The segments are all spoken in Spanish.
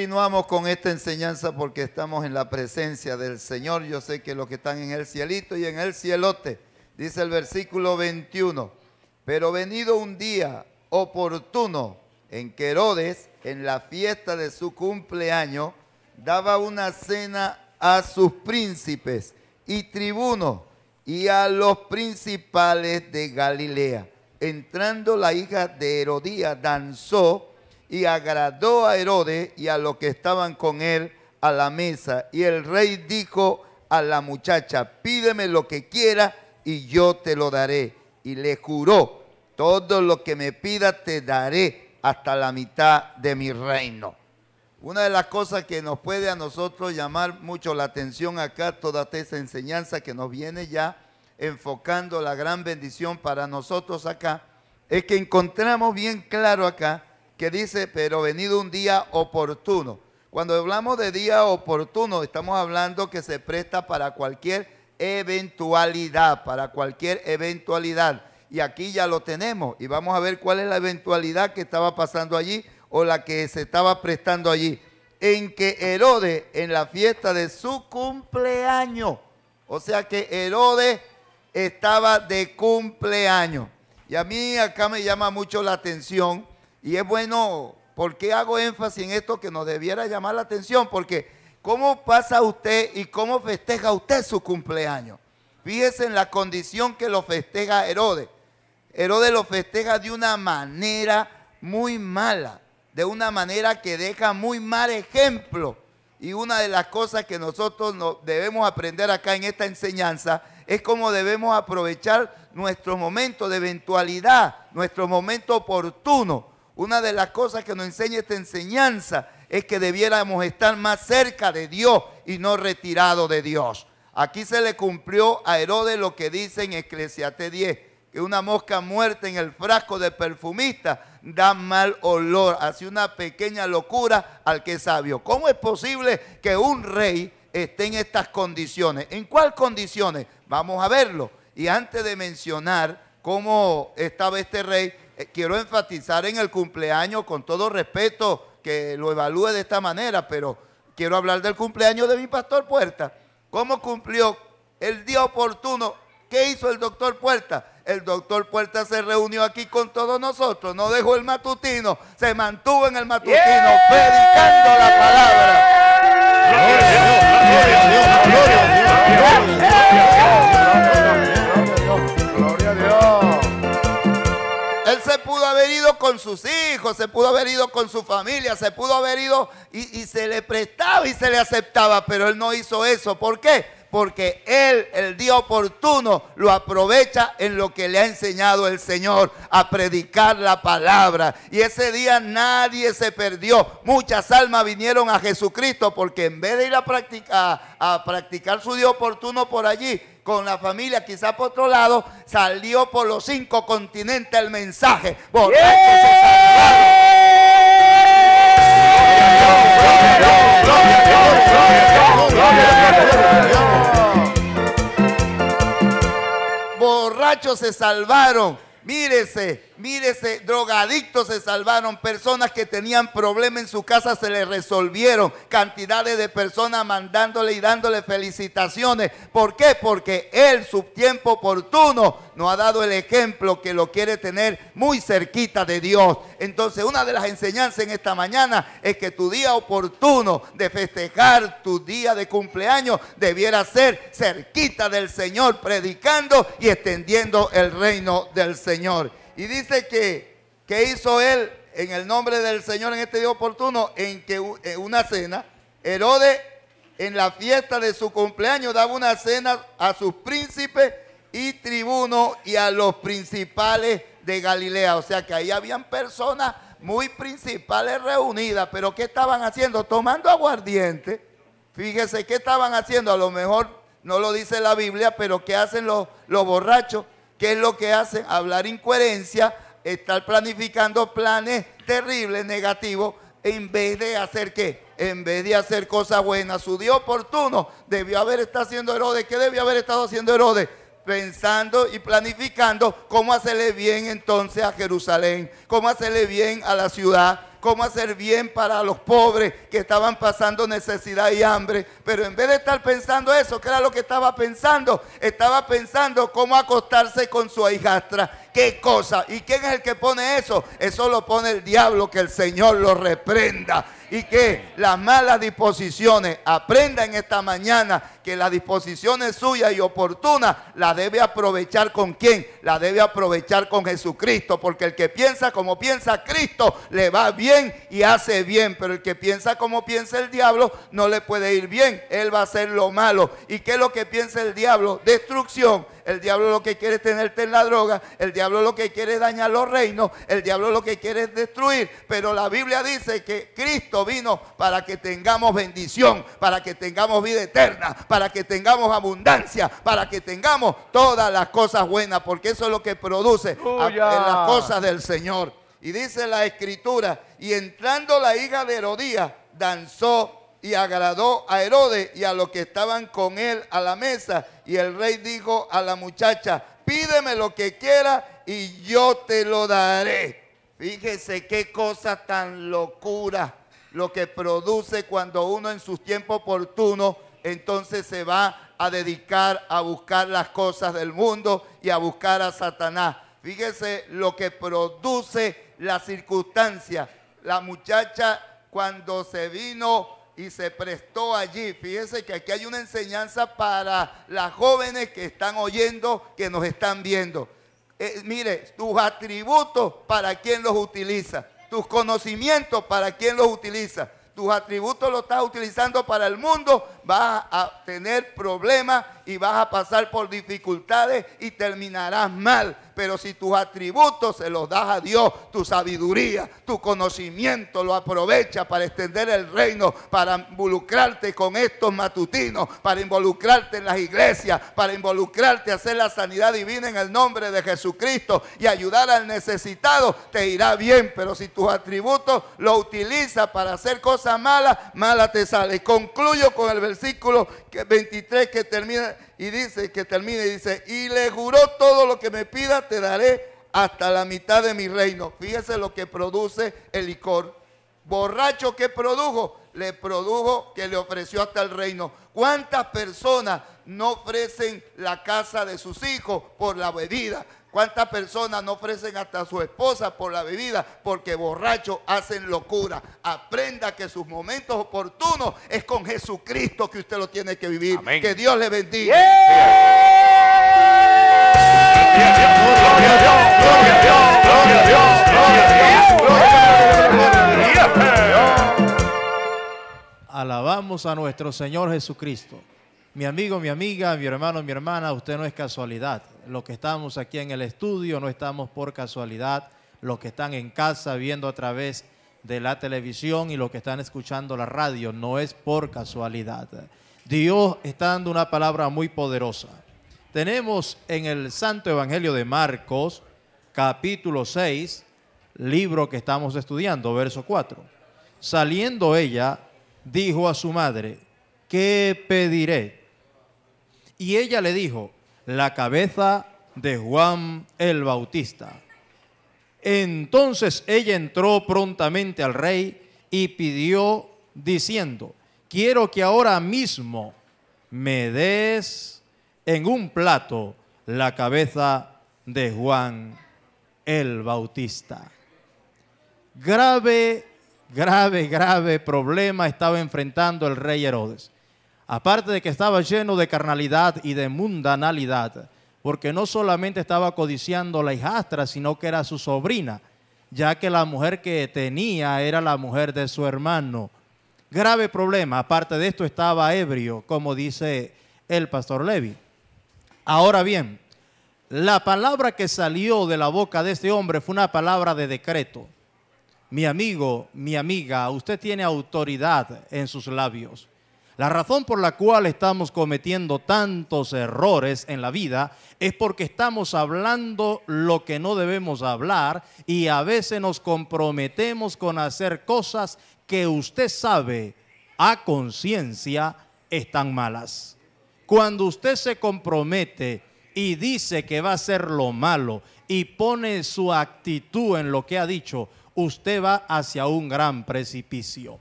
continuamos con esta enseñanza porque estamos en la presencia del Señor. Yo sé que los que están en el cielito y en el cielote, dice el versículo 21, pero venido un día oportuno en que Herodes, en la fiesta de su cumpleaños, daba una cena a sus príncipes y tribunos y a los principales de Galilea. Entrando la hija de Herodía danzó y agradó a Herodes y a los que estaban con él a la mesa. Y el rey dijo a la muchacha, pídeme lo que quiera y yo te lo daré. Y le juró, todo lo que me pida te daré hasta la mitad de mi reino. Una de las cosas que nos puede a nosotros llamar mucho la atención acá, toda esa enseñanza que nos viene ya enfocando la gran bendición para nosotros acá, es que encontramos bien claro acá que dice, pero venido un día oportuno. Cuando hablamos de día oportuno, estamos hablando que se presta para cualquier eventualidad, para cualquier eventualidad. Y aquí ya lo tenemos y vamos a ver cuál es la eventualidad que estaba pasando allí o la que se estaba prestando allí. En que Herodes, en la fiesta de su cumpleaños, o sea que Herodes estaba de cumpleaños. Y a mí acá me llama mucho la atención y es bueno, ¿por qué hago énfasis en esto que nos debiera llamar la atención? Porque ¿cómo pasa usted y cómo festeja usted su cumpleaños? Fíjese en la condición que lo festeja Herodes. Herodes lo festeja de una manera muy mala, de una manera que deja muy mal ejemplo. Y una de las cosas que nosotros debemos aprender acá en esta enseñanza es cómo debemos aprovechar nuestro momento de eventualidad, nuestro momento oportuno una de las cosas que nos enseña esta enseñanza es que debiéramos estar más cerca de Dios y no retirado de Dios. Aquí se le cumplió a Herodes lo que dice en Ecclesiastes 10, que una mosca muerta en el frasco de perfumista da mal olor, hace una pequeña locura al que es sabio. ¿Cómo es posible que un rey esté en estas condiciones? ¿En cuáles condiciones? Vamos a verlo. Y antes de mencionar cómo estaba este rey, eh, quiero enfatizar en el cumpleaños con todo respeto que lo evalúe de esta manera, pero quiero hablar del cumpleaños de mi pastor Puerta. ¿Cómo cumplió el día oportuno? ¿Qué hizo el doctor Puerta? El doctor Puerta se reunió aquí con todos nosotros, no dejó el matutino, se mantuvo en el matutino predicando la palabra. ido con sus hijos, se pudo haber ido con su familia, se pudo haber ido y, y se le prestaba y se le aceptaba, pero él no hizo eso. ¿Por qué? porque él el día oportuno lo aprovecha en lo que le ha enseñado el Señor, a predicar la palabra. Y ese día nadie se perdió. Muchas almas vinieron a Jesucristo porque en vez de ir a practicar, a practicar su día oportuno por allí, con la familia, quizás por otro lado, salió por los cinco continentes el mensaje. Borrachos se borrachos se salvaron. Mírese, Mírese, drogadictos se salvaron, personas que tenían problemas en su casa se les resolvieron, cantidades de personas mandándole y dándole felicitaciones. ¿Por qué? Porque él, su tiempo oportuno, no ha dado el ejemplo que lo quiere tener muy cerquita de Dios. Entonces, una de las enseñanzas en esta mañana es que tu día oportuno de festejar tu día de cumpleaños debiera ser cerquita del Señor, predicando y extendiendo el reino del Señor. Y dice que, hizo él en el nombre del Señor en este día oportuno, en que eh, una cena, Herodes en la fiesta de su cumpleaños daba una cena a sus príncipes y tribunos y a los principales de Galilea. O sea que ahí habían personas muy principales reunidas, pero ¿qué estaban haciendo? Tomando aguardiente. Fíjese qué estaban haciendo, a lo mejor no lo dice la Biblia, pero ¿qué hacen los, los borrachos? ¿Qué es lo que hacen? Hablar incoherencia, estar planificando planes terribles, negativos, en vez de hacer qué? En vez de hacer cosas buenas. Su Dios oportuno debió haber estado haciendo Herodes. ¿Qué debió haber estado haciendo Herodes? pensando y planificando cómo hacerle bien entonces a Jerusalén, cómo hacerle bien a la ciudad, cómo hacer bien para los pobres que estaban pasando necesidad y hambre. Pero en vez de estar pensando eso, que era lo que estaba pensando, estaba pensando cómo acostarse con su hijastra qué cosa. ¿Y quién es el que pone eso? Eso lo pone el diablo, que el Señor lo reprenda. Y que las malas disposiciones, aprenda en esta mañana que disposición es suya y oportunas La debe aprovechar con quién? La debe aprovechar con Jesucristo, porque el que piensa como piensa Cristo le va bien y hace bien, pero el que piensa como piensa el diablo no le puede ir bien, él va a hacer lo malo. ¿Y qué es lo que piensa el diablo? Destrucción. El diablo lo que quiere es tenerte en la droga. El diablo lo que quiere es dañar los reinos. El diablo lo que quiere es destruir. Pero la Biblia dice que Cristo vino para que tengamos bendición, para que tengamos vida eterna, para que tengamos abundancia, para que tengamos todas las cosas buenas. Porque eso es lo que produce en las cosas del Señor. Y dice la escritura, y entrando la hija de Herodía, danzó y agradó a Herodes y a los que estaban con él a la mesa. Y el rey dijo a la muchacha, pídeme lo que quieras y yo te lo daré. Fíjese qué cosa tan locura lo que produce cuando uno en su tiempo oportuno entonces se va a dedicar a buscar las cosas del mundo y a buscar a Satanás. Fíjese lo que produce la circunstancia. La muchacha cuando se vino y se prestó allí. Fíjense que aquí hay una enseñanza para las jóvenes que están oyendo, que nos están viendo. Eh, mire, tus atributos para quién los utiliza, tus conocimientos para quién los utiliza, tus atributos los estás utilizando para el mundo, vas a tener problemas y vas a pasar por dificultades y terminarás mal. Pero si tus atributos se los das a Dios, tu sabiduría, tu conocimiento lo aprovecha para extender el reino, para involucrarte con estos matutinos, para involucrarte en las iglesias, para involucrarte a hacer la sanidad divina en el nombre de Jesucristo y ayudar al necesitado, te irá bien. Pero si tus atributos lo utilizas para hacer cosas malas, mala te sale. Concluyo con el versículo 23 que termina y dice, que termina y dice, y le juró todo lo que me pida, te daré hasta la mitad de mi reino. Fíjese lo que produce el licor. Borracho que produjo, le produjo que le ofreció hasta el reino. ¿Cuántas personas no ofrecen la casa de sus hijos por la bebida. ¿Cuántas personas no ofrecen hasta a su esposa por la bebida? Porque borrachos hacen locura. Aprenda que sus momentos oportunos es con Jesucristo que usted lo tiene que vivir. Que Dios le bendiga. Alabamos a nuestro Señor Jesucristo. Mi amigo, mi amiga, mi hermano, mi hermana, usted no es casualidad. Los que estamos aquí en el estudio no estamos por casualidad. Los que están en casa viendo a través de la televisión y los que están escuchando la radio no es por casualidad. Dios está dando una palabra muy poderosa. Tenemos en el Santo Evangelio de Marcos, capítulo 6, libro que estamos estudiando, verso 4. Saliendo ella, dijo a su madre, ¿qué pediré? Y ella le dijo, la cabeza de Juan el Bautista. Entonces ella entró prontamente al rey y pidió diciendo, quiero que ahora mismo me des en un plato la cabeza de Juan el Bautista. Grave, grave, grave problema estaba enfrentando el rey Herodes aparte de que estaba lleno de carnalidad y de mundanalidad, porque no solamente estaba codiciando la hijastra, sino que era su sobrina, ya que la mujer que tenía era la mujer de su hermano. Grave problema, aparte de esto estaba ebrio, como dice el pastor Levi. Ahora bien, la palabra que salió de la boca de este hombre fue una palabra de decreto. Mi amigo, mi amiga, usted tiene autoridad en sus labios. La razón por la cual estamos cometiendo tantos errores en la vida es porque estamos hablando lo que no debemos hablar y a veces nos comprometemos con hacer cosas que usted sabe a conciencia están malas. Cuando usted se compromete y dice que va a hacer lo malo y pone su actitud en lo que ha dicho, usted va hacia un gran precipicio.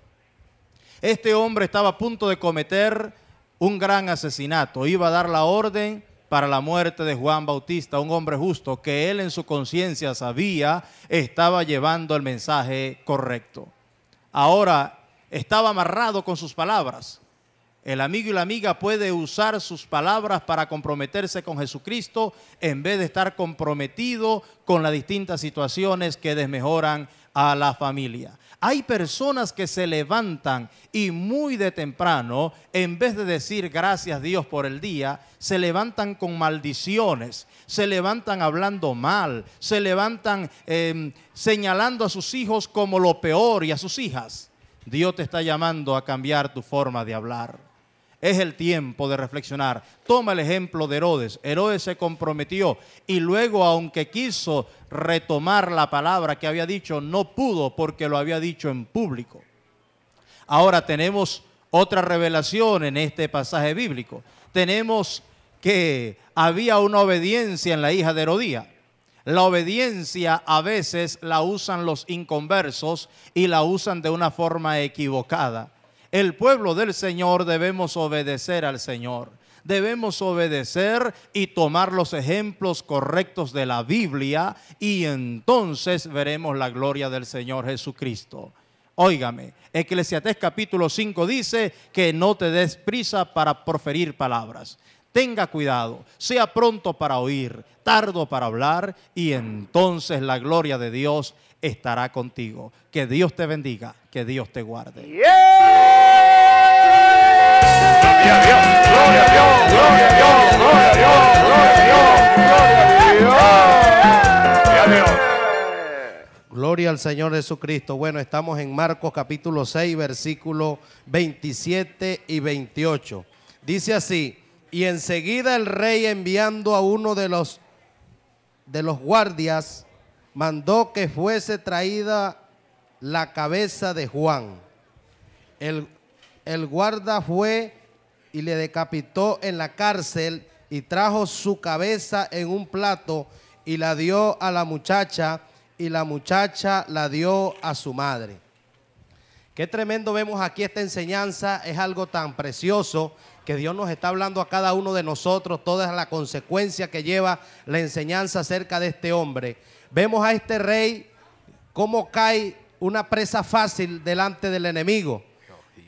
Este hombre estaba a punto de cometer un gran asesinato. Iba a dar la orden para la muerte de Juan Bautista, un hombre justo que él en su conciencia sabía estaba llevando el mensaje correcto. Ahora estaba amarrado con sus palabras. El amigo y la amiga puede usar sus palabras para comprometerse con Jesucristo en vez de estar comprometido con las distintas situaciones que desmejoran a la familia. Hay personas que se levantan y muy de temprano, en vez de decir gracias Dios por el día, se levantan con maldiciones, se levantan hablando mal, se levantan em, señalando a sus hijos como lo peor y a sus hijas. Dios te está llamando a cambiar tu forma de hablar. Es el tiempo de reflexionar. Toma el ejemplo de Herodes. Herodes se comprometió y luego, aunque quiso retomar la palabra que había dicho, no pudo porque lo había dicho en público. Ahora tenemos otra revelación en este pasaje bíblico. Tenemos que había una obediencia en la hija de Herodía. La obediencia a veces la usan los inconversos y la usan de una forma equivocada el pueblo del Señor, debemos obedecer al Señor. Debemos obedecer y tomar los ejemplos correctos de la Biblia y entonces veremos la gloria del Señor Jesucristo. Óigame, Eclesiastés capítulo 5 dice que no te des prisa para proferir palabras. Tenga cuidado, sea pronto para oír, tardo para hablar y entonces la gloria de Dios estará contigo. Que Dios te bendiga, que Dios te guarde. Gloria a Dios, gloria a Dios, gloria a Dios, gloria a Dios, gloria a Dios, gloria Gloria al Señor Jesucristo. Bueno, estamos en Marcos capítulo 6, versículos 27 y 28. Dice así, y enseguida el rey enviando a uno de los, de los guardias mandó que fuese traída la cabeza de Juan. El, el guarda fue y le decapitó en la cárcel y trajo su cabeza en un plato y la dio a la muchacha y la muchacha la dio a su madre. Qué tremendo vemos aquí esta enseñanza, es algo tan precioso que Dios nos está hablando a cada uno de nosotros, toda la consecuencia que lleva la enseñanza acerca de este hombre. Vemos a este rey cómo cae una presa fácil delante del enemigo.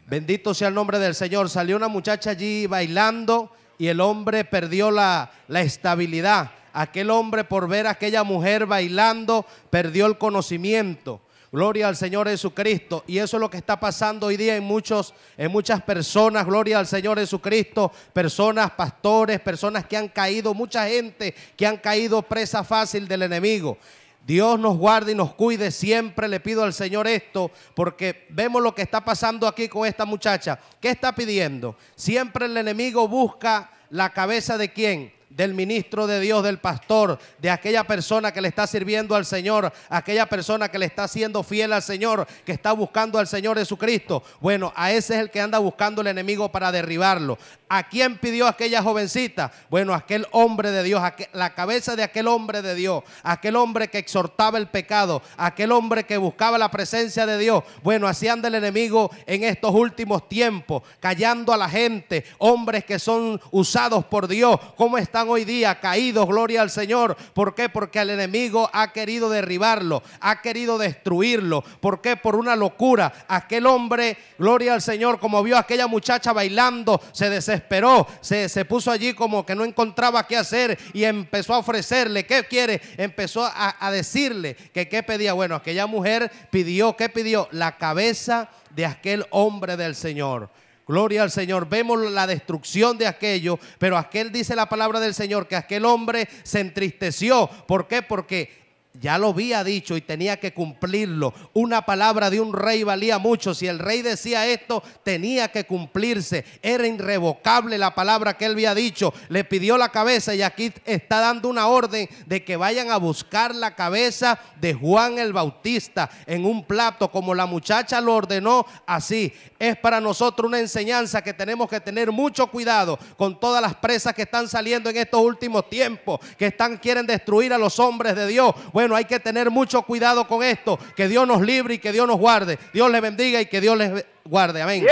Bendito sea el nombre del Señor. Salió una muchacha allí bailando y el hombre perdió la, la estabilidad. Aquel hombre por ver a aquella mujer bailando perdió el conocimiento. Gloria al Señor Jesucristo. Y eso es lo que está pasando hoy día en, muchos, en muchas personas. Gloria al Señor Jesucristo. Personas, pastores, personas que han caído, mucha gente que han caído presa fácil del enemigo. Dios nos guarde y nos cuide siempre. Le pido al Señor esto, porque vemos lo que está pasando aquí con esta muchacha. ¿Qué está pidiendo? Siempre el enemigo busca la cabeza de quién? del ministro de Dios, del pastor, de aquella persona que le está sirviendo al Señor, aquella persona que le está siendo fiel al Señor, que está buscando al Señor Jesucristo. Bueno, a ese es el que anda buscando el enemigo para derribarlo. ¿A quién pidió aquella jovencita? Bueno, aquel hombre de Dios, la cabeza de aquel hombre de Dios, aquel hombre que exhortaba el pecado, aquel hombre que buscaba la presencia de Dios. Bueno, así anda el enemigo en estos últimos tiempos, callando a la gente, hombres que son usados por Dios. ¿Cómo está hoy día caídos, gloria al Señor. ¿Por qué? Porque el enemigo ha querido derribarlo, ha querido destruirlo. ¿Por qué? Por una locura. Aquel hombre, gloria al Señor, como vio a aquella muchacha bailando, se desesperó, se, puso allí como que no encontraba qué hacer y empezó a ofrecerle, ¿qué quiere? Empezó a, a decirle que qué pedía. Bueno, aquella mujer pidió, ¿qué pidió? La cabeza de aquel hombre del Señor. Gloria al Señor. Vemos la destrucción de aquello, pero aquel dice la palabra del Señor que aquel hombre se entristeció. ¿Por qué? Porque ya lo había dicho y tenía que cumplirlo. Una palabra de un rey valía mucho. Si el rey decía esto, tenía que cumplirse. Era irrevocable la palabra que él había dicho. Le pidió la cabeza y aquí está dando una orden de que vayan a buscar la cabeza de Juan el Bautista en un plato, como la muchacha lo ordenó así. Es para nosotros una enseñanza que tenemos que tener mucho cuidado con todas las presas que están saliendo en estos últimos tiempos, que están quieren destruir a los hombres de Dios. Bueno, hay que tener mucho cuidado con esto. Que Dios nos libre y que Dios nos guarde. Dios les bendiga y que Dios les guarde. Amén.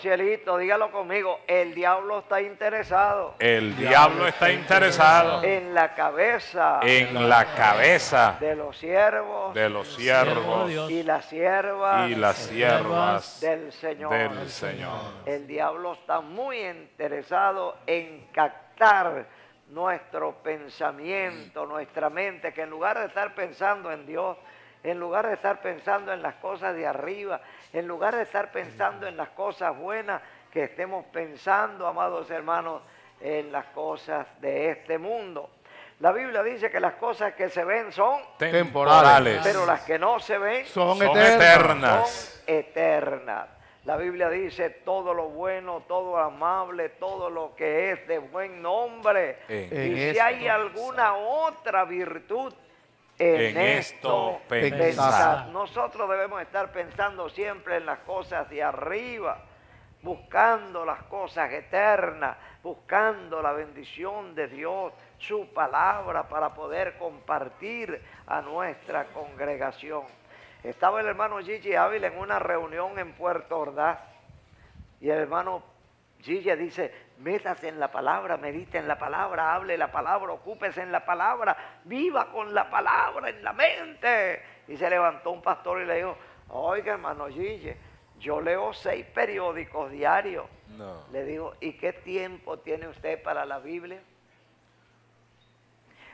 Cielito, dígalo conmigo, el diablo está interesado. El diablo está interesado. En la cabeza. En la cabeza. De los siervos. De los siervos. Y las siervas. Y las Del Señor. Del Señor. El diablo está muy interesado en captar nuestro pensamiento, nuestra mente, que en lugar de estar pensando en Dios, en lugar de estar pensando en las cosas de arriba, en lugar de estar pensando en las cosas buenas, que estemos pensando, amados hermanos, en las cosas de este mundo. La Biblia dice que las cosas que se ven son temporales, pero las que no se ven son, eternas. eternas. La Biblia dice todo lo bueno, todo lo amable, todo lo que es de buen nombre. y si hay alguna otra virtud en, esto Nosotros debemos estar pensando siempre en las cosas de arriba, buscando las cosas eternas, buscando la bendición de Dios, su palabra para poder compartir a nuestra congregación. Estaba el hermano Gigi Ávila en una reunión en Puerto Ordaz y el hermano Gigi dice, Métase en la palabra, medite en la palabra, hable la palabra, ocúpese en la palabra, viva con la palabra en la mente. Y se levantó un pastor y le dijo, oiga hermano Gille, yo leo seis periódicos diarios. Le digo, ¿y qué tiempo tiene usted para la Biblia?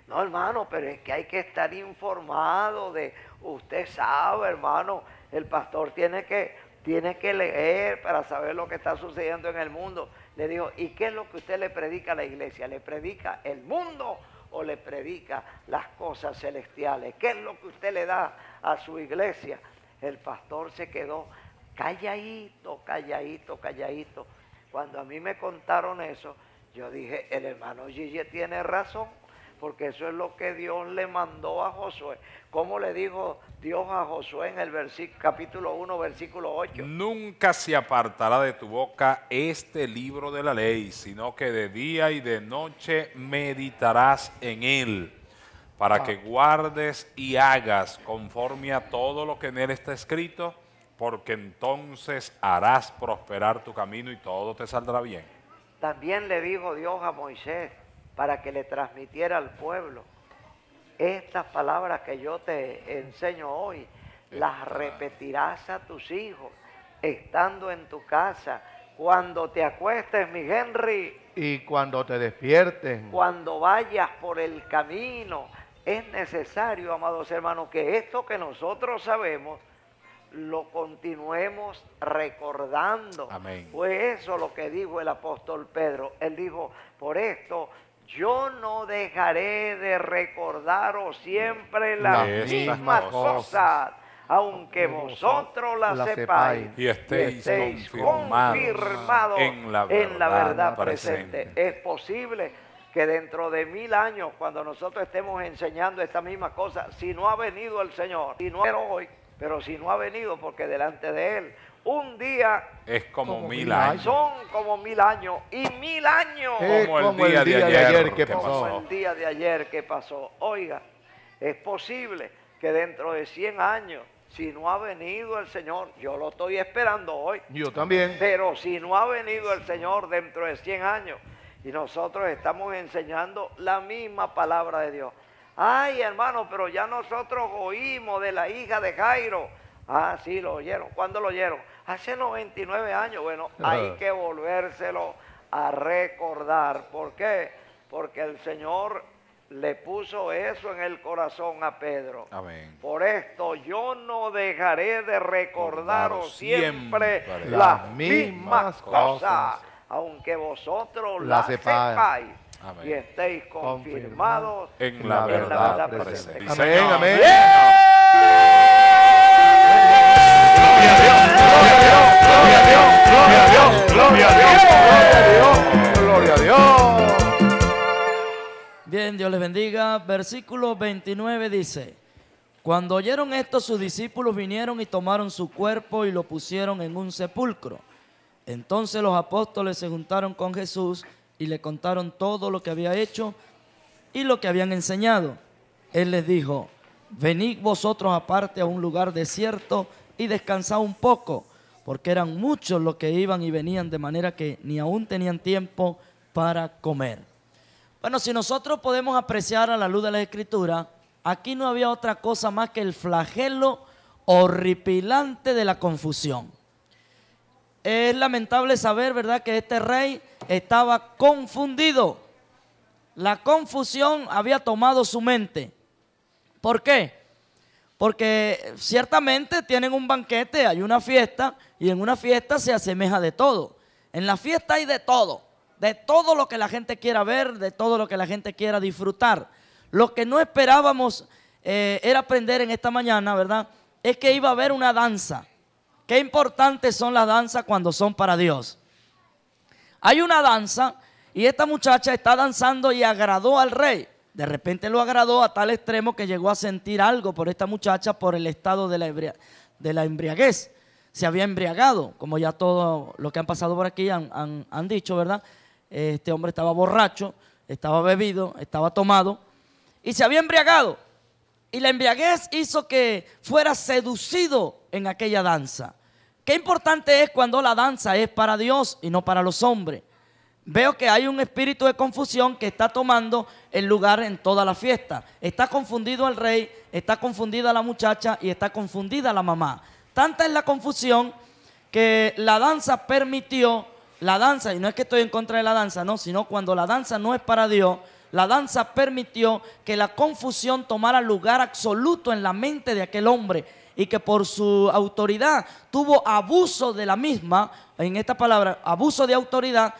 No, hermano, pero es que hay que estar informado de, usted sabe, hermano, el pastor tiene que, tiene que leer para saber lo que está sucediendo en el mundo. Le digo, ¿y qué es lo que usted le predica a la iglesia? ¿Le predica el mundo o le predica las cosas celestiales? ¿Qué es lo que usted le da a su iglesia? El pastor se quedó calladito, calladito, calladito. Cuando a mí me contaron eso, yo dije, el hermano Gigi tiene razón porque eso es lo que Dios le mandó a Josué. ¿Cómo le dijo Dios a Josué en el capítulo 1, versículo 8? Nunca se apartará de tu boca este libro de la ley, sino que de día y de noche meditarás en él, para que ah. guardes y hagas conforme a todo lo que en él está escrito, porque entonces harás prosperar tu camino y todo te saldrá bien. También le dijo Dios a Moisés, para que le transmitiera al pueblo estas palabras que yo te enseño hoy, las repetirás a tus hijos estando en tu casa, cuando te acuestes, mi Henry. Y cuando te despiertes. Cuando vayas por el camino. Es necesario, amados hermanos, que esto que nosotros sabemos lo continuemos recordando. Amén. Fue eso lo que dijo el apóstol Pedro. Él dijo, por esto yo no dejaré de recordaros siempre mm. las la mismas cosas, aunque vosotros las la sepáis y estéis, confirmados, en, la verdad, presente. Es posible que dentro de mil años, cuando nosotros estemos enseñando esta misma cosa, si no ha venido el Señor, si no venido hoy, pero si no ha venido, porque delante de Él un día es como, mil años. Son como mil años. Y mil años. como, el, día de, ayer, que pasó. Como el día de ayer que pasó. Oiga, es posible que dentro de 100 años, si no ha venido el Señor, yo lo estoy esperando hoy. Yo también. Pero si no ha venido el Señor dentro de 100 años, y nosotros estamos enseñando la misma palabra de Dios. Ay, hermano, pero ya nosotros oímos de la hija de Jairo. Ah, sí, lo oyeron. ¿Cuándo lo oyeron? hace 99 años. Bueno, hay ah. que volvérselo a recordar. ¿Por qué? Porque el Señor le puso eso en el corazón a Pedro. Amén. Por esto yo no dejaré de recordaros siempre, las, mismas cosas, aunque vosotros las, sepáis. Y estéis confirmados en la, verdad, presente. Amén. amén. Gloria Gloria Gloria Gloria a a a a Dios, Dios, Dios, Dios, Bien, Dios les bendiga. Versículo 29 dice, cuando oyeron esto sus discípulos vinieron y tomaron su cuerpo y lo pusieron en un sepulcro. Entonces los apóstoles se juntaron con Jesús y le contaron todo lo que había hecho y lo que habían enseñado. Él les dijo, venid vosotros aparte a un lugar desierto y descansaba un poco, porque eran muchos los que iban y venían, de manera que ni aún tenían tiempo para comer. Bueno, si nosotros podemos apreciar a la luz de la escritura, aquí no había otra cosa más que el flagelo horripilante de la confusión. Es lamentable saber, ¿verdad?, que este rey estaba confundido. La confusión había tomado su mente. ¿Por qué? Porque ciertamente tienen un banquete, hay una fiesta, y en una fiesta se asemeja de todo. En la fiesta hay de todo, de todo lo que la gente quiera ver, de todo lo que la gente quiera disfrutar. Lo que no esperábamos eh, era aprender en esta mañana, ¿verdad? Es que iba a haber una danza. Qué importantes son las danzas cuando son para Dios. Hay una danza y esta muchacha está danzando y agradó al rey. De repente lo agradó a tal extremo que llegó a sentir algo por esta muchacha por el estado de la, de la embriaguez. Se había embriagado, como ya todos los que han pasado por aquí han, han dicho, ¿verdad? Este hombre estaba borracho, estaba bebido, estaba tomado y se había embriagado. Y la embriaguez hizo que fuera seducido en aquella danza. Qué importante es cuando la danza es para Dios y no para los hombres. Veo que hay un espíritu de confusión que está tomando el lugar en toda la fiesta. Está confundido el rey, está confundida la muchacha y está confundida la mamá. Tanta es la confusión que la danza permitió, la danza, y no es que estoy en contra de la danza, no, sino cuando la danza no es para Dios, la danza permitió que la confusión tomara lugar absoluto en la mente de aquel hombre y que por su autoridad tuvo abuso de la misma, en esta palabra, abuso de autoridad,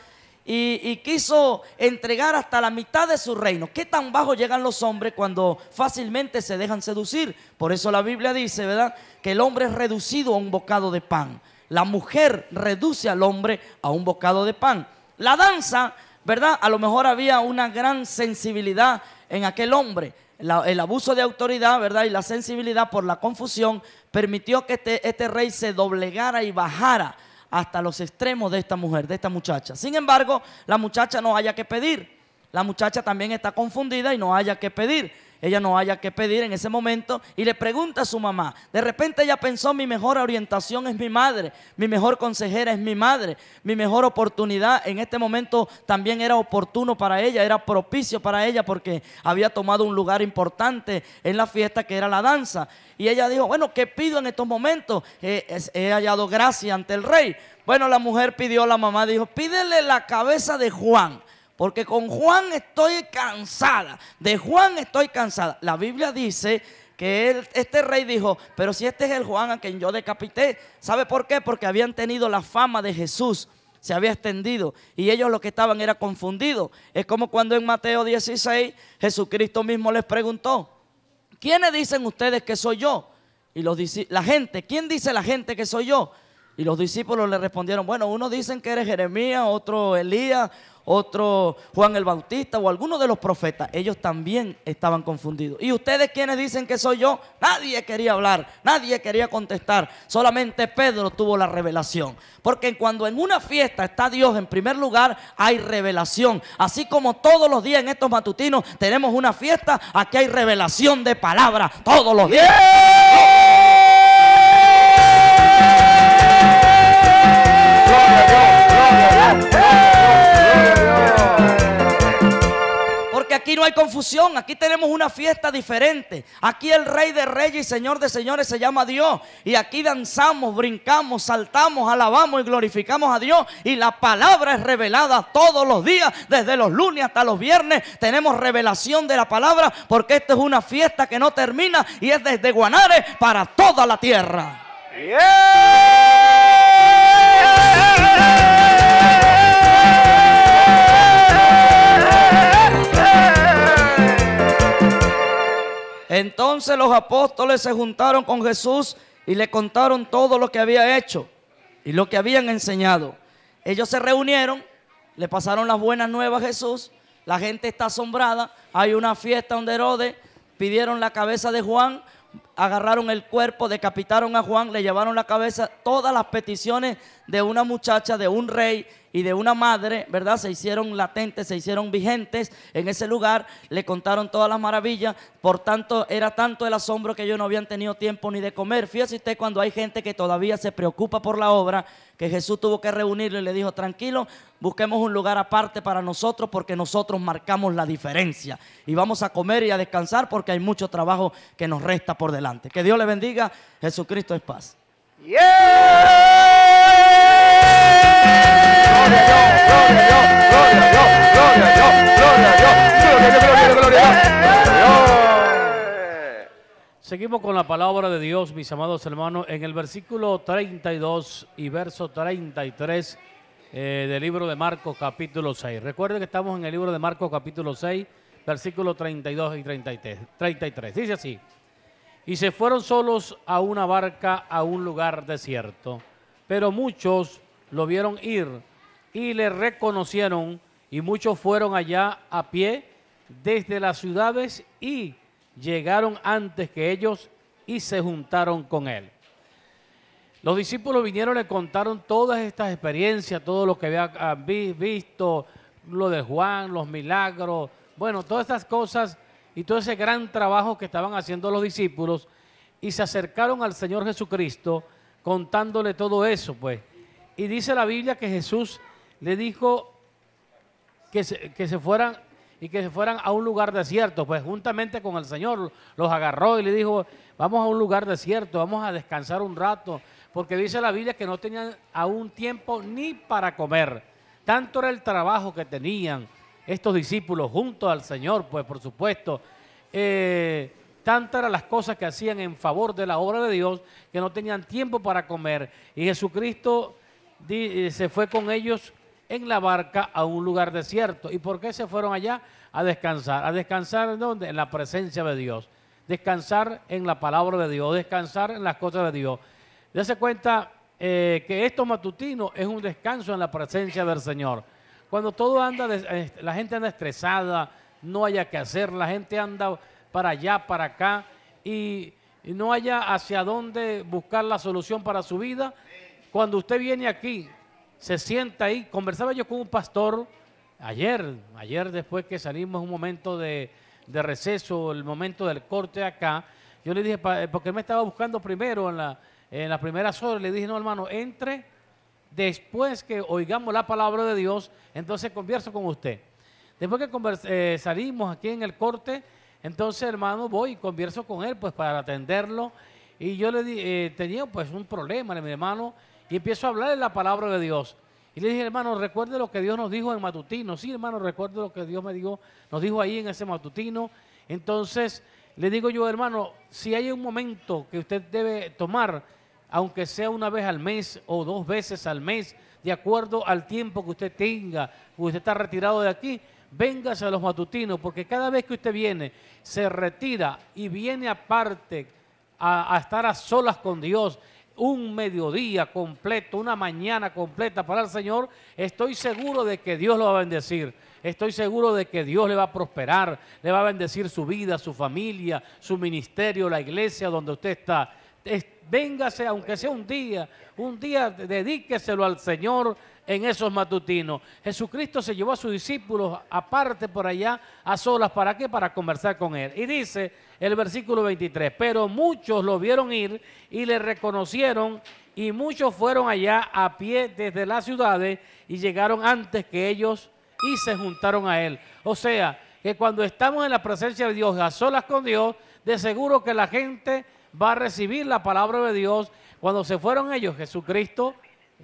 y, quiso entregar hasta la mitad de su reino. ¿Qué tan bajo llegan los hombres cuando fácilmente se dejan seducir? Por eso la Biblia dice, ¿verdad? Que el hombre es reducido a un bocado de pan. La mujer reduce al hombre a un bocado de pan. La danza, ¿verdad? A lo mejor había una gran sensibilidad en aquel hombre. el abuso de autoridad, ¿verdad? Y la sensibilidad por la confusión permitió que este, este rey se doblegara y bajara hasta los extremos de esta mujer, de esta muchacha. Sin embargo, la muchacha no haya que pedir. La muchacha también está confundida y no haya que pedir. Ella no haya que pedir en ese momento y le pregunta a su mamá. De repente ella pensó, mi mejor orientación es mi madre, mi mejor consejera es mi madre, mi mejor oportunidad en este momento también era oportuno para ella, era propicio para ella porque había tomado un lugar importante en la fiesta que era la danza. Y ella dijo, bueno, ¿qué pido en estos momentos? Eh, he hallado gracia ante el rey. Bueno, la mujer pidió, a la mamá dijo, pídele la cabeza de Juan. Porque con Juan estoy cansada. De Juan estoy cansada. La Biblia dice que este rey dijo, pero si este es el Juan a quien yo decapité, ¿sabe por qué? Porque habían tenido la fama de Jesús, se había extendido y ellos lo que estaban era confundidos. Es como cuando en Mateo 16 Jesucristo mismo les preguntó, ¿quiénes dicen ustedes que soy yo? Y los, la gente, ¿quién dice la gente que soy yo? Y los discípulos le respondieron, bueno, unos dicen que eres Jeremías, otro Elías, otro Juan el Bautista o alguno de los profetas. Ellos también estaban confundidos. ¿Y ustedes quienes dicen que soy yo? Nadie quería hablar, nadie quería contestar. Solamente Pedro tuvo la revelación. Porque cuando en una fiesta está Dios en primer lugar, hay revelación. Así como todos los días en estos matutinos tenemos una fiesta, aquí hay revelación de palabra todos los días. aquí no hay confusión, aquí tenemos una fiesta diferente. Aquí el rey de reyes y señor de señores se llama Dios. Y aquí danzamos, brincamos, saltamos, alabamos y glorificamos a Dios. Y la palabra es revelada todos los días, desde los lunes hasta los viernes. Tenemos revelación de la palabra porque esta es una fiesta que no termina y es desde Guanare para toda la tierra. Entonces los apóstoles se juntaron con Jesús y le contaron todo lo que había hecho y lo que habían enseñado. Ellos se reunieron, le pasaron las buenas nuevas a Jesús, la gente está asombrada, hay una fiesta donde Herodes pidieron la cabeza de Juan, agarraron el cuerpo, decapitaron a Juan, le llevaron la cabeza. Todas las peticiones de una muchacha, de un rey y de una madre, ¿verdad? Se hicieron latentes, se hicieron vigentes en ese lugar, le contaron todas las maravillas. Por tanto, era tanto el asombro que ellos no habían tenido tiempo ni de comer. Fíjese usted cuando hay gente que todavía se preocupa por la obra, que Jesús tuvo que reunirlo y le dijo, tranquilo, busquemos un lugar aparte para nosotros porque nosotros marcamos la diferencia. Y vamos a comer y a descansar porque hay mucho trabajo que nos resta por delante. Que Dios le bendiga. Jesucristo es paz. Seguimos con la palabra de Dios, mis amados hermanos, en el versículo 32 y verso 33 eh, del libro de Marcos capítulo 6. Recuerden que estamos en el libro de Marcos capítulo 6, versículo 32 y 33. 33. Dice así y se fueron solos a una barca a un lugar desierto. Pero muchos lo vieron ir y le reconocieron y muchos fueron allá a pie desde las ciudades y llegaron antes que ellos y se juntaron con él. Los discípulos vinieron, y le contaron todas estas experiencias, todo lo que había ah, visto, lo de Juan, los milagros, bueno, todas estas cosas y todo ese gran trabajo que estaban haciendo los discípulos y se acercaron al Señor Jesucristo contándole todo eso, pues. Y dice la Biblia que Jesús le dijo que se, que se fueran y que se fueran a un lugar desierto, pues juntamente con el Señor los agarró y le dijo, vamos a un lugar desierto, vamos a descansar un rato, porque dice la Biblia que no tenían aún tiempo ni para comer. Tanto era el trabajo que tenían, estos discípulos junto al Señor, pues por supuesto, eh, tantas eran las cosas que hacían en favor de la obra de Dios que no tenían tiempo para comer. Y Jesucristo eh, se fue con ellos en la barca a un lugar desierto. ¿Y por qué se fueron allá? A descansar. ¿A descansar en dónde? En la presencia de Dios. Descansar en la palabra de Dios, descansar en las cosas de Dios. Dese cuenta eh, que esto matutino es un descanso en la presencia del Señor. Cuando todo anda, eh, la gente anda estresada, no haya que hacer, la gente anda para allá, para acá y, no haya hacia dónde buscar la solución para su vida. Cuando usted viene aquí, se sienta ahí. Conversaba yo con un pastor ayer, ayer después que salimos un momento de, receso, el momento del corte acá. Yo le dije, eh, porque me estaba buscando primero en, la, en las primeras horas, le dije, no hermano, entre Después que oigamos la palabra de Dios, entonces converso con usted. Después que eh, salimos aquí en el corte, entonces hermano voy y converso con él pues para atenderlo. Y yo le eh, tenía pues un problema en mi hermano y empiezo a hablar de la palabra de Dios. Y le dije, hermano, recuerde lo que Dios nos dijo en matutino. Sí, hermano, recuerde lo que Dios me dijo, nos dijo ahí en ese matutino. Entonces, le digo yo, hermano, si hay un momento que usted debe tomar aunque sea una vez al mes o dos veces al mes, de acuerdo al tiempo que usted tenga, usted está retirado de aquí, véngase a los matutinos, porque cada vez que usted viene, se retira y viene aparte a, a estar a solas con Dios, un mediodía completo, una mañana completa para el Señor, estoy seguro de que Dios lo va a bendecir. Estoy seguro de que Dios le va a prosperar, le va a bendecir su vida, su familia, su ministerio, la iglesia donde usted está véngase, aunque sea un día, un día dedíqueselo al Señor en esos matutinos. Jesucristo se llevó a sus discípulos aparte por allá, a solas, ¿para qué? Para conversar con él. Y dice el versículo 23, pero muchos lo vieron ir y le reconocieron y muchos fueron allá a pie desde las ciudades y llegaron antes que ellos y se juntaron a él. O sea, que cuando estamos en la presencia de Dios, a solas con Dios, de seguro que la gente va a recibir la palabra de Dios. Cuando se fueron ellos, Jesucristo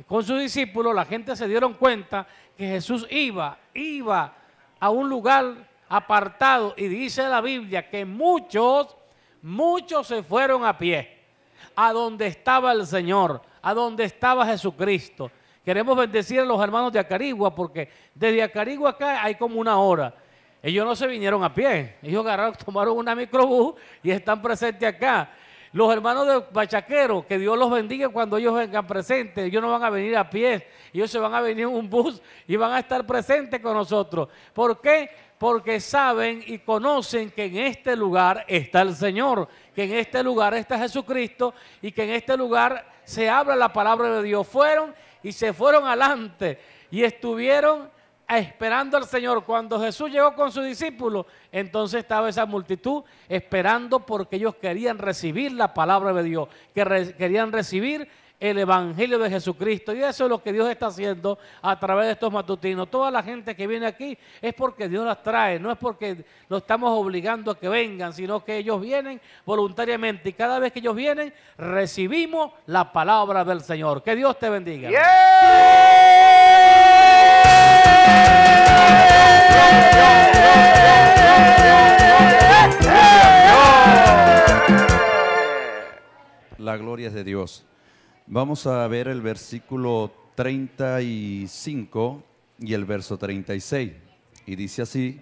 con sus discípulos, la gente se dieron cuenta que Jesús iba, iba a un lugar apartado y dice la Biblia que muchos, muchos se fueron a pie a donde estaba el Señor, a donde estaba Jesucristo. Queremos bendecir a los hermanos de Acarigua porque desde Acarigua acá hay como una hora. Ellos no se vinieron a pie, ellos agarraron, tomaron una microbús y están presentes acá. Los hermanos de Bachaquero, que Dios los bendiga cuando ellos vengan presentes. Ellos no van a venir a pie, ellos se van a venir en un bus y van a estar presentes con nosotros. ¿Por qué? Porque saben y conocen que en este lugar está el Señor, que en este lugar está Jesucristo y que en este lugar se habla la palabra de Dios. Fueron y se fueron adelante y estuvieron esperando al Señor. Cuando Jesús llegó con sus discípulos, entonces estaba esa multitud esperando porque ellos querían recibir la palabra de Dios, que querían recibir el Evangelio de Jesucristo. Y eso es lo que Dios está haciendo a través de estos matutinos. Toda la gente que viene aquí es porque Dios las trae, no es porque lo estamos obligando a que vengan, sino que ellos vienen voluntariamente. Y cada vez que ellos vienen, recibimos la palabra del Señor. Que Dios te bendiga. La gloria es de Dios. Vamos a ver el versículo 35 y el verso 36. Y dice así,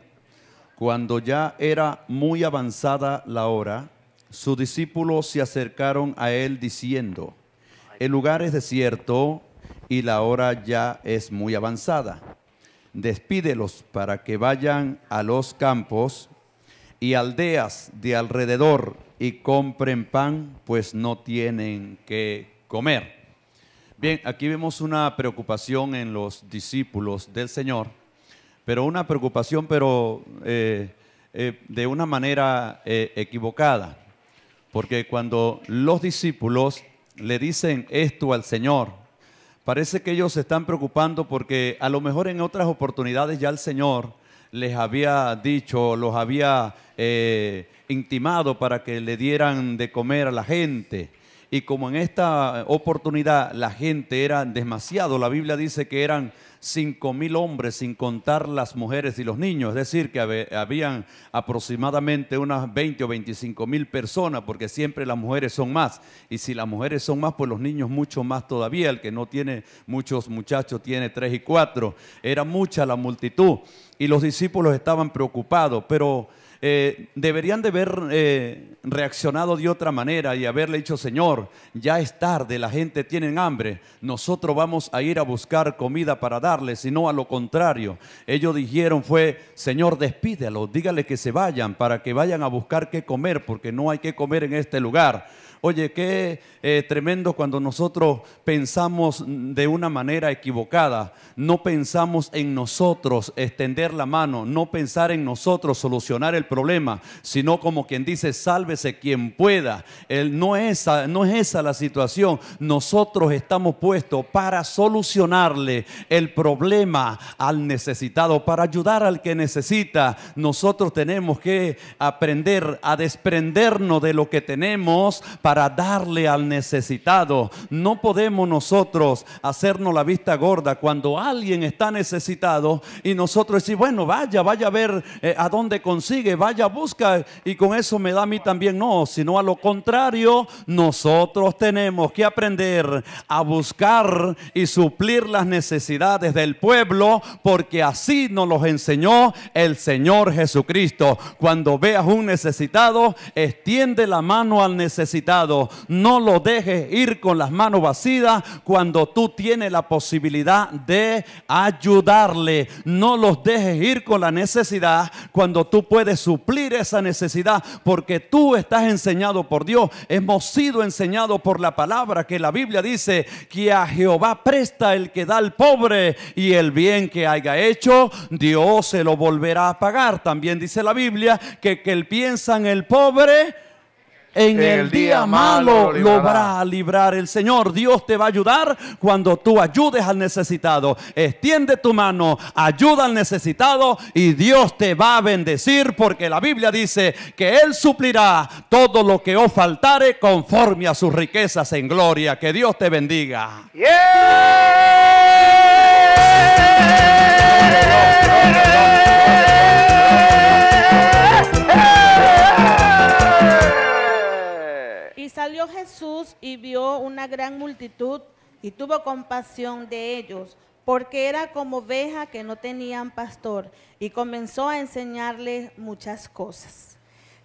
cuando ya era muy avanzada la hora, sus discípulos se acercaron a él diciendo, el lugar es desierto y la hora ya es muy avanzada despídelos para que vayan a los campos y aldeas de alrededor y compren pan, pues no tienen que comer. Bien, aquí vemos una preocupación en los discípulos del Señor, pero una preocupación, pero eh, eh, de una manera eh, equivocada, porque cuando los discípulos le dicen esto al Señor, Parece que ellos se están preocupando porque a lo mejor en otras oportunidades ya el Señor les había dicho, los había eh, intimado para que le dieran de comer a la gente. Y como en esta oportunidad la gente era demasiado, la Biblia dice que eran cinco mil hombres, sin contar las mujeres y los niños. Es decir, que habían aproximadamente unas 20 o 25 mil personas, porque siempre las mujeres son más. Y si las mujeres son más, pues los niños mucho más todavía. El que no tiene muchos muchachos tiene tres y cuatro. Era mucha la multitud. Y los discípulos estaban preocupados, pero eh, deberían de haber eh, reaccionado de otra manera y haberle dicho, Señor, ya es tarde, la gente tiene hambre, nosotros vamos a ir a buscar comida para darles, sino a lo contrario. Ellos dijeron fue, Señor, despídalos, dígale que se vayan para que vayan a buscar qué comer, porque no hay que comer en este lugar. Oye, qué eh, tremendo cuando nosotros pensamos de una manera equivocada. No pensamos en nosotros extender la mano, no pensar en nosotros solucionar el problema, sino como quien dice, sálvese quien pueda. El, no, es, no es esa la situación. Nosotros estamos puestos para solucionarle el problema al necesitado, para ayudar al que necesita. Nosotros tenemos que aprender a desprendernos de lo que tenemos para darle al necesitado. No podemos nosotros hacernos la vista gorda cuando alguien está necesitado y nosotros decir, bueno, vaya, vaya a ver eh, a dónde consigue, vaya, busca y con eso me da a mí también. No, sino a lo contrario, nosotros tenemos que aprender a buscar y suplir las necesidades del pueblo porque así nos los enseñó el Señor Jesucristo. Cuando veas un necesitado, extiende la mano al necesitado no lo dejes ir con las manos vacías cuando tú tienes la posibilidad de ayudarle. No los dejes ir con la necesidad cuando tú puedes suplir esa necesidad porque tú estás enseñado por Dios. Hemos sido enseñados por la palabra que la Biblia dice que a Jehová presta el que da al pobre y el bien que haya hecho, Dios se lo volverá a pagar. También dice la Biblia que que el piensa en el pobre en, el, día, malo lo va librar el Señor. Dios te va a ayudar cuando tú ayudes al necesitado. Extiende tu mano, ayuda al necesitado y Dios te va a bendecir porque la Biblia dice que Él suplirá todo lo que os faltare conforme a sus riquezas en gloria. Que Dios te bendiga. salió Jesús y vio una gran multitud y tuvo compasión de ellos, porque era como oveja que no tenían pastor, y comenzó a enseñarle muchas cosas.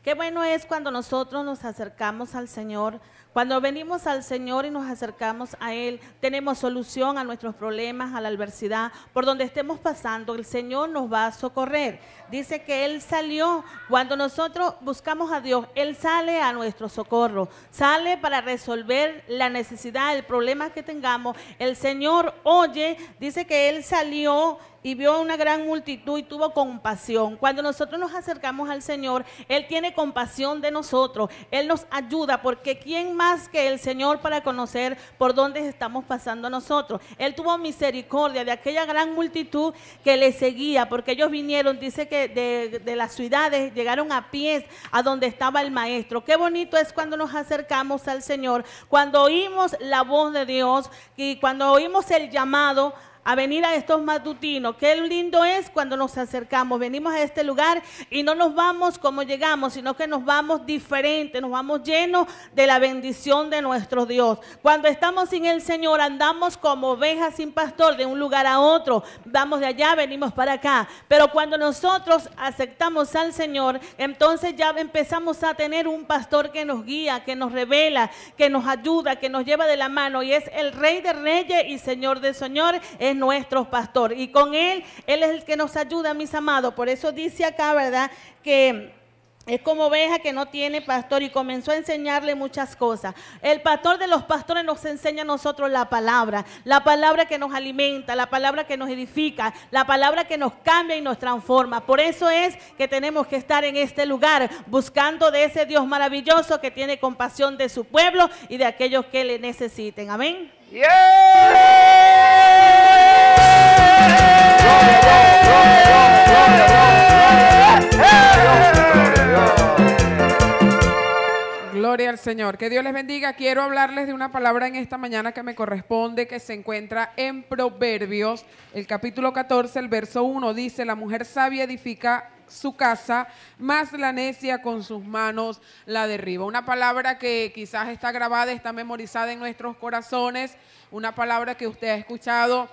Qué bueno es cuando nosotros nos acercamos al Señor cuando venimos al Señor y nos acercamos a Él, tenemos solución a nuestros problemas, a la adversidad, por donde estemos pasando, el Señor nos va a socorrer. Dice que Él salió, cuando nosotros buscamos a Dios, Él sale a nuestro socorro, sale para resolver la necesidad, el problema que tengamos. El Señor oye, dice que Él salió y vio una gran multitud y tuvo compasión. Cuando nosotros nos acercamos al Señor, Él tiene compasión de nosotros, Él nos ayuda, porque ¿quién más que el Señor para conocer por dónde estamos pasando nosotros? Él tuvo misericordia de aquella gran multitud que le seguía, porque ellos vinieron, dice que de, de las ciudades llegaron a pies a donde estaba el Maestro. Qué bonito es cuando nos acercamos al Señor, cuando oímos la voz de Dios y cuando oímos el llamado a venir a estos matutinos. Qué lindo es cuando nos acercamos, venimos a este lugar y no nos vamos como llegamos, sino que nos vamos diferente, nos vamos llenos de la bendición de nuestro Dios. Cuando estamos sin el Señor, andamos como ovejas sin pastor de un lugar a otro, vamos de allá, venimos para acá. Pero cuando nosotros aceptamos al Señor, entonces ya empezamos a tener un pastor que nos guía, que nos revela, que nos ayuda, que nos lleva de la mano y es el Rey de Reyes y Señor de Señor nuestro pastor. Y con Él, Él es el que nos ayuda, mis amados. Por eso dice acá, ¿verdad? Que es como oveja que no tiene pastor y comenzó a enseñarle muchas cosas. El pastor de los pastores nos enseña a nosotros la palabra, la palabra que nos alimenta, la palabra que nos edifica, la palabra que nos cambia y nos transforma. Por eso es que tenemos que estar en este lugar buscando de ese Dios maravilloso que tiene compasión de su pueblo y de aquellos que le necesiten. Amén. al Señor. Que Dios les bendiga. Quiero hablarles de una palabra en esta mañana que me corresponde, que se encuentra en Proverbios, el capítulo 14, el verso 1. Dice, la mujer sabia edifica su casa, más la necia con sus manos la derriba. Una palabra que quizás está grabada, está memorizada en nuestros corazones, una palabra que usted ha escuchado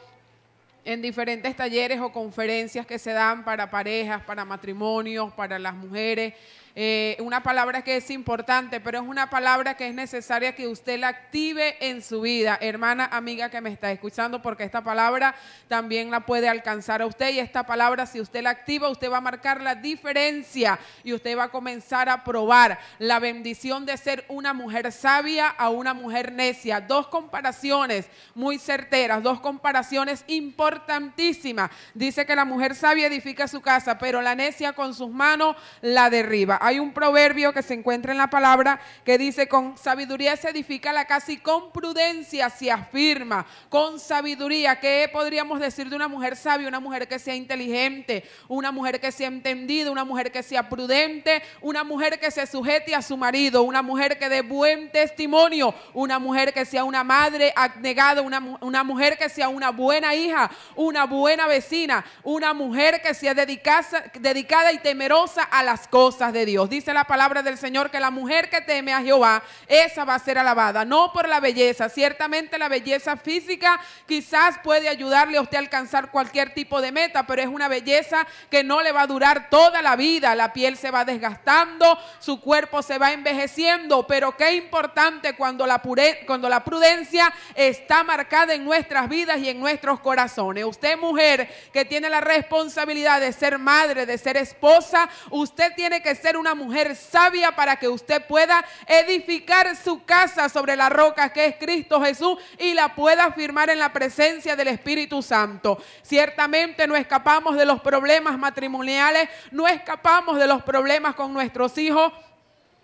en diferentes talleres o conferencias que se dan para parejas, para matrimonios, para las mujeres. Eh, una palabra que es importante, pero es una palabra que es necesaria que usted la active en su vida, hermana, amiga que me está escuchando, porque esta palabra también la puede alcanzar a usted y esta palabra, si usted la activa, usted va a marcar la diferencia y usted va a comenzar a probar la bendición de ser una mujer sabia a una mujer necia. Dos comparaciones muy certeras, dos comparaciones importantes importantísima. Dice que la mujer sabia edifica su casa, pero la necia con sus manos la derriba. Hay un proverbio que se encuentra en la palabra que dice, con sabiduría se edifica la casa y con prudencia se afirma. Con sabiduría, ¿qué podríamos decir de una mujer sabia? Una mujer que sea inteligente, una mujer que sea entendida, una mujer que sea prudente, una mujer que se sujete a su marido, una mujer que dé buen testimonio, una mujer que sea una madre abnegada, una, una mujer que sea una buena hija, una buena vecina, una mujer que sea dedicada, y temerosa a las cosas de Dios. Dice la palabra del Señor que la mujer que teme a Jehová, esa va a ser alabada, no por la belleza. Ciertamente la belleza física quizás puede ayudarle a usted a alcanzar cualquier tipo de meta, pero es una belleza que no le va a durar toda la vida. La piel se va desgastando, su cuerpo se va envejeciendo, pero qué importante cuando la prudencia está marcada en nuestras vidas y en nuestros corazones usted mujer que tiene la responsabilidad de ser madre, de ser esposa, usted tiene que ser una mujer sabia para que usted pueda edificar su casa sobre la roca que es Cristo Jesús y la pueda firmar en la presencia del Espíritu Santo. Ciertamente no escapamos de los problemas matrimoniales, no escapamos de los problemas con nuestros hijos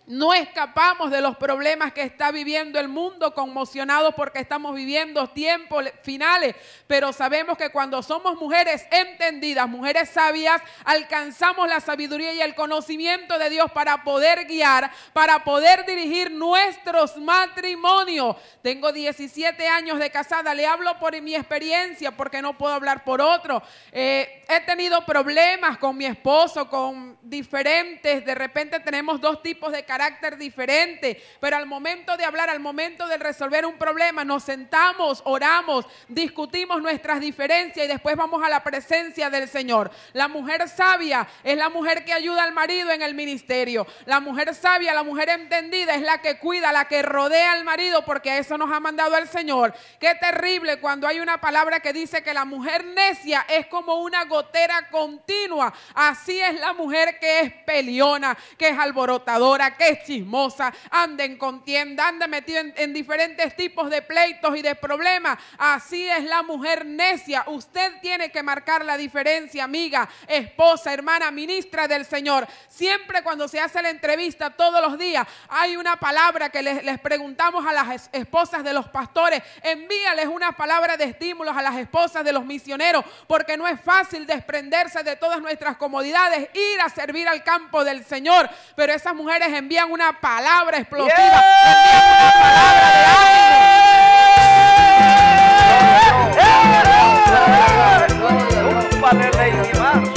no escapamos de los problemas que está viviendo el mundo, conmocionados porque estamos viviendo tiempos finales, pero sabemos que cuando somos mujeres entendidas, mujeres sabias, alcanzamos la sabiduría y el conocimiento de Dios para poder guiar, para poder dirigir nuestros matrimonios. Tengo 17 años de casada, le hablo por mi experiencia porque no puedo hablar por otro. Eh, he tenido problemas con mi esposo, con diferentes, de repente tenemos dos tipos de carácter carácter diferente, pero al momento de hablar, al momento de resolver un problema, nos sentamos, oramos, discutimos nuestras diferencias y después vamos a la presencia del Señor. La mujer sabia es la mujer que ayuda al marido en el ministerio. La mujer sabia, la mujer entendida es la que cuida, la que rodea al marido, porque eso nos ha mandado el Señor. Qué terrible cuando hay una palabra que dice que la mujer necia es como una gotera continua. Así es la mujer que es peliona que es alborotadora, que chismosa, anda en contienda, anda metido en, diferentes tipos de pleitos y de problemas. Así es la mujer necia. Usted tiene que marcar la diferencia, amiga, esposa, hermana, ministra del Señor. Siempre cuando se hace la entrevista, todos los días, hay una palabra que les, les preguntamos a las esposas de los pastores. Envíales una palabra de estímulos a las esposas de los misioneros, porque no es fácil desprenderse de todas nuestras comodidades, ir a servir al campo del Señor. Pero esas mujeres envían una palabra explosiva, una palabra de ánimo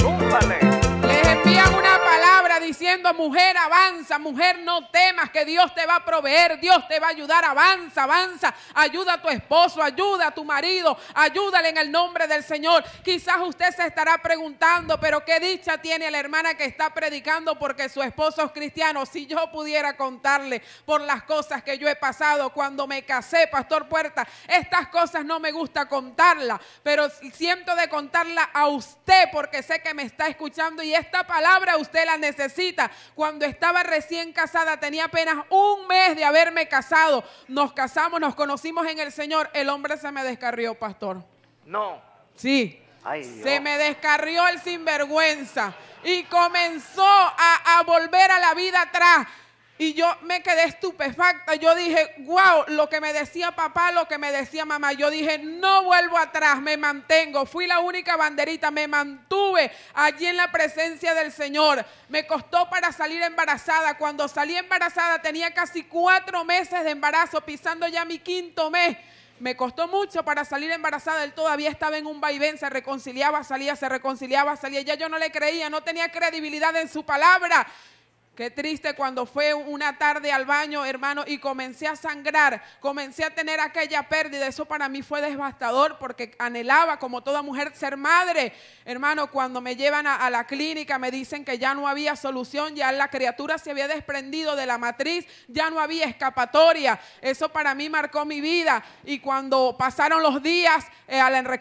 diciendo, mujer, avanza, mujer, no temas que Dios te va a proveer, Dios te va a ayudar, avanza, avanza, ayuda a tu esposo, ayuda a tu marido, ayúdale en el nombre del Señor. Quizás usted se estará preguntando, pero qué dicha tiene la hermana que está predicando porque su esposo es cristiano. Si yo pudiera contarle por las cosas que yo he pasado cuando me casé, Pastor Puerta, estas cosas no me gusta contarlas, pero siento de contarla a usted porque sé que me está escuchando y esta palabra usted la necesita cuando estaba recién casada, tenía apenas un mes de haberme casado. Nos casamos, nos conocimos en el Señor. El hombre se me descarrió, pastor. No. Sí. se me descarrió el sinvergüenza y comenzó a, volver a la vida atrás. Y yo me quedé estupefacta. Yo dije, wow, lo que me decía papá, lo que me decía mamá. Yo dije, no vuelvo atrás, me mantengo. Fui la única banderita, me mantuve allí en la presencia del Señor. Me costó para salir embarazada. Cuando salí embarazada tenía casi cuatro meses de embarazo, pisando ya mi quinto mes. Me costó mucho para salir embarazada. Él todavía estaba en un vaivén, se reconciliaba, salía, se reconciliaba, salía. Ya yo no le creía, no tenía credibilidad en su palabra. Qué triste cuando fue una tarde al baño, hermano, y comencé a sangrar, comencé a tener aquella pérdida. Eso para mí fue devastador porque anhelaba, como toda mujer, ser madre. Hermano, cuando me llevan a, la clínica, me dicen que ya no había solución, ya la criatura se había desprendido de la matriz, ya no había escapatoria. Eso para mí marcó mi vida. Y cuando pasaron los días eh,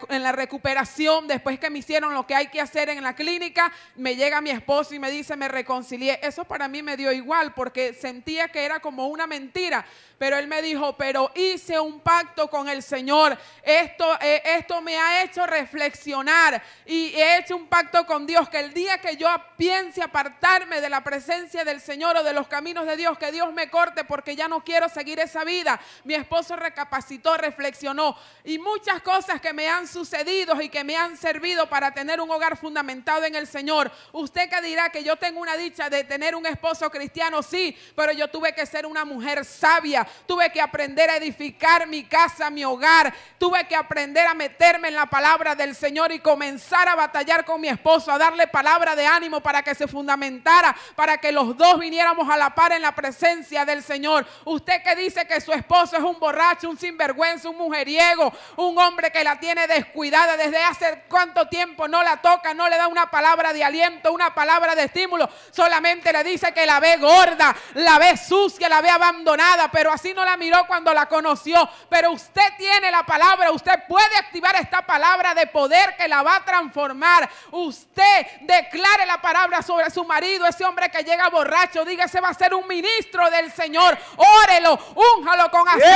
en la recuperación, después que me hicieron lo que hay que hacer en la clínica, me llega mi esposo y me dice, me reconcilié. Eso para a mí me dio igual porque sentía que era como una mentira. Pero él me dijo, pero hice un pacto con el Señor. Esto, eh, esto me ha hecho reflexionar y he hecho un pacto con Dios que el día que yo piense apartarme de la presencia del Señor o de los caminos de Dios, que Dios me corte porque ya no quiero seguir esa vida. Mi esposo recapacitó, reflexionó y muchas cosas que me han sucedido y que me han servido para tener un hogar fundamentado en el Señor. Usted que dirá que yo tengo una dicha de tener un esposo cristiano, sí, pero yo tuve que ser una mujer sabia, tuve que aprender a edificar mi casa, mi hogar, tuve que aprender a meterme en la palabra del Señor y comenzar a batallar con mi esposo, a darle palabra de ánimo para que se fundamentara, para que los dos viniéramos a la par en la presencia del Señor. Usted que dice que su esposo es un borracho, un sinvergüenza, un mujeriego, un hombre que la tiene descuidada desde hace cuánto tiempo no la toca, no le da una palabra de aliento, una palabra de estímulo, solamente le dice que la ve gorda, la ve sucia, la ve abandonada, pero así no la miró cuando la conoció. Pero usted tiene la palabra, usted puede activar esta palabra de poder que la va a transformar. Usted declare la palabra sobre su marido, ese hombre que llega borracho, diga, se va a ser un ministro del Señor. Órelo, únjalo con aceite.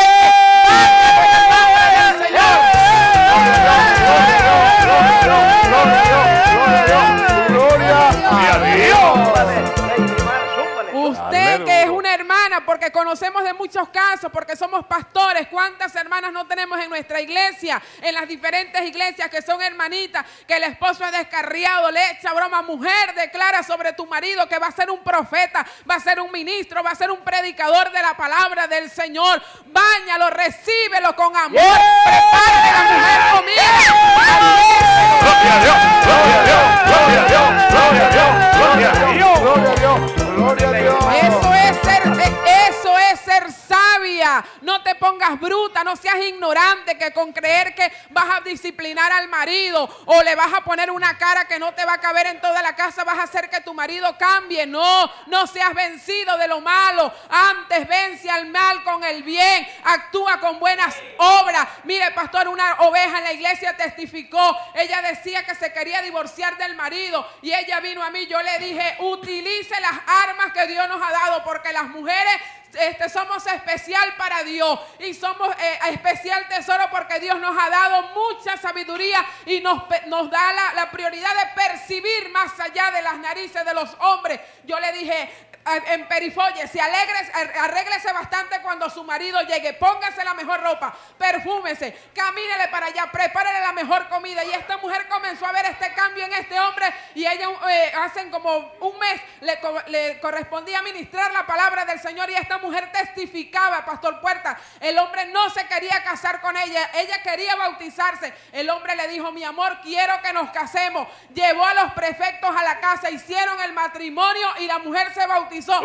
Gloria es una hermana, porque conocemos de muchos casos, porque somos pastores. ¿Cuántas hermanas no tenemos en nuestra iglesia, en las diferentes iglesias que son hermanitas, que el esposo ha descarriado, le echa broma? Mujer, declara sobre tu marido que va a ser un profeta, va a ser un ministro, va a ser un predicador de la palabra del Señor. Báñalo, recíbelo con amor. la mujer Dios Gloria a Dios, gloria a Dios, gloria a Dios, gloria a Dios, gloria a Dios, gloria a Dios ser sabia. No te pongas bruta, no seas ignorante que con creer que vas a disciplinar al marido o le vas a poner una cara que no te va a caber en toda la casa, vas a hacer que tu marido cambie. No, no seas vencido de lo malo. Antes vence al mal con el bien. Actúa con buenas obras. Mire, pastor, una oveja en la iglesia testificó. Ella decía que se quería divorciar del marido y ella vino a mí. Yo le dije, utilice las armas que Dios nos ha dado porque las mujeres este, somos especial para Dios y somos eh, especial tesoro porque Dios nos ha dado mucha sabiduría y nos, nos da la, la prioridad de percibir más allá de las narices de los hombres. Yo le dije, en si alegres, arréglese bastante cuando su marido llegue, póngase la mejor ropa, perfúmese, camínele para allá, prepárele la mejor comida. Y esta mujer comenzó a ver este cambio en este hombre y ella eh, hace como un mes le, le correspondía ministrar la palabra del Señor y esta mujer testificaba, Pastor Puerta, el hombre no se quería casar con ella, ella quería bautizarse. El hombre le dijo, mi amor, quiero que nos casemos. Llevó a los prefectos a la casa, hicieron el matrimonio y la mujer se bautizó ¡Eh! ¡Eh! ¡Eh! Hay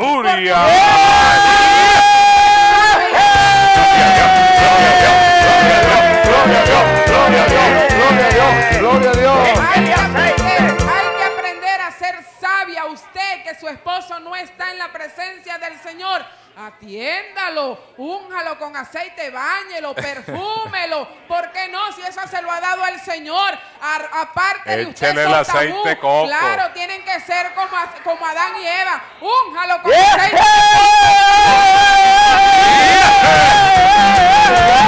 que aprender a ser sabia usted que su esposo no está en la presencia del Señor atiéndalo, únjalo con aceite, Báñelo perfúmelo. ¿Por qué no? Si eso se lo ha dado el Señor, aparte de usted. el aceite tabú, Claro, tienen que ser como, como Adán y Eva. Únjalo con aceite. Gloria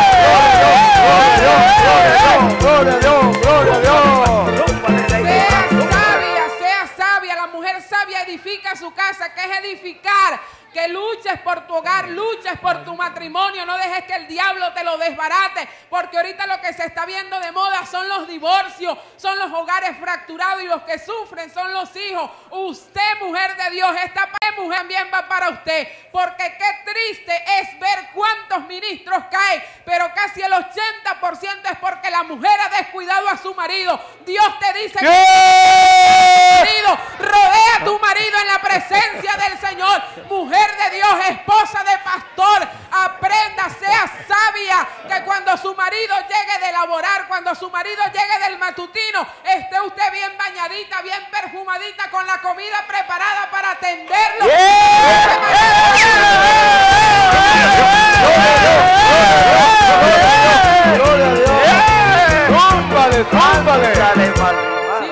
a Dios, gloria a Dios, gloria a Dios. Sea sabia, sea sabia. La mujer sabia edifica su casa, ¿Qué es edificar que luches por tu hogar, luches por tu matrimonio, no dejes que el diablo te lo desbarate, porque ahorita lo que se está viendo de moda son los divorcios, son los hogares fracturados y los que sufren son los hijos. Usted, mujer de Dios, esta mujer también va para usted, porque qué triste es ver cuántos ministros caen, pero casi el 80% es porque la mujer ha descuidado a su marido. Dios te dice que ¡Eh! rodea a tu marido en la presencia del Señor. Mujer de Dios, esposa de pastor, aprenda, sea sabia, que cuando su marido llegue de laborar, cuando su marido llegue del matutino, esté usted bien bañadita, bien perfumadita, con la comida preparada para atenderlo.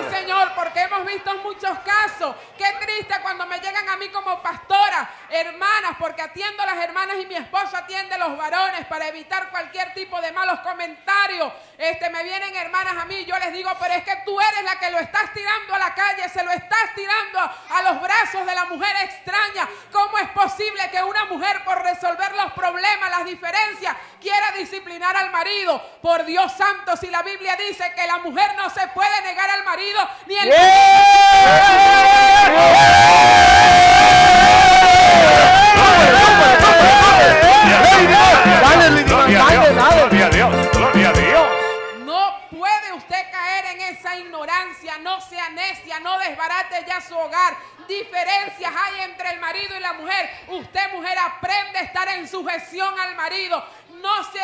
Sí, señor, porque hemos visto muchos casos triste cuando me llegan a mí como pastora, hermanas, porque atiendo a las hermanas y mi esposo atiende a los varones para evitar cualquier tipo de malos comentarios. Este, me vienen hermanas a mí, yo les digo, pero es que tú eres la que lo estás tirando a la calle, se lo estás tirando a los brazos de la mujer extraña. ¿Cómo es posible que una mujer por resolver los problemas, las diferencias, quiera disciplinar al marido? Por Dios santo, si la Biblia dice que la mujer no se puede negar al marido ni el no puede usted caer en esa ignorancia no sea necia, no desbarate ya su hogar. Diferencias hay entre el marido y la mujer. Usted, mujer, aprende a estar en sujeción al marido. No se